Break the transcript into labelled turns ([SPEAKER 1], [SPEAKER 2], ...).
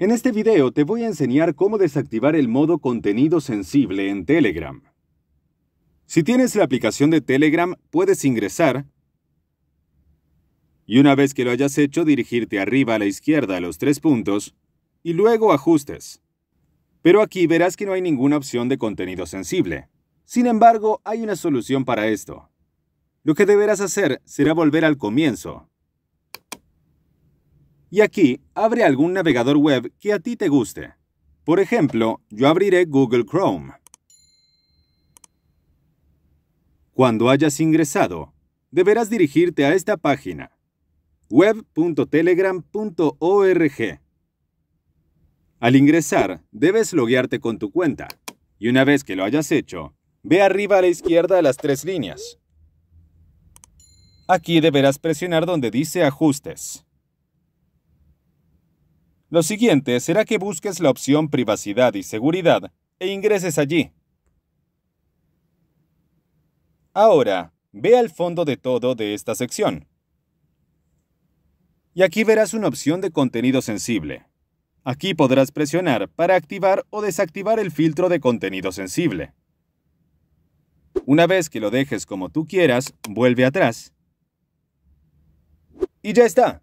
[SPEAKER 1] En este video te voy a enseñar cómo desactivar el modo contenido sensible en Telegram. Si tienes la aplicación de Telegram, puedes ingresar y una vez que lo hayas hecho, dirigirte arriba a la izquierda a los tres puntos y luego ajustes. Pero aquí verás que no hay ninguna opción de contenido sensible. Sin embargo, hay una solución para esto. Lo que deberás hacer será volver al comienzo y aquí abre algún navegador web que a ti te guste. Por ejemplo, yo abriré Google Chrome. Cuando hayas ingresado, deberás dirigirte a esta página, web.telegram.org. Al ingresar, debes loguearte con tu cuenta, y una vez que lo hayas hecho, ve arriba a la izquierda las tres líneas. Aquí deberás presionar donde dice Ajustes. Lo siguiente será que busques la opción privacidad y seguridad e ingreses allí. Ahora, ve al fondo de todo de esta sección. Y aquí verás una opción de contenido sensible. Aquí podrás presionar para activar o desactivar el filtro de contenido sensible. Una vez que lo dejes como tú quieras, vuelve atrás. Y ya está.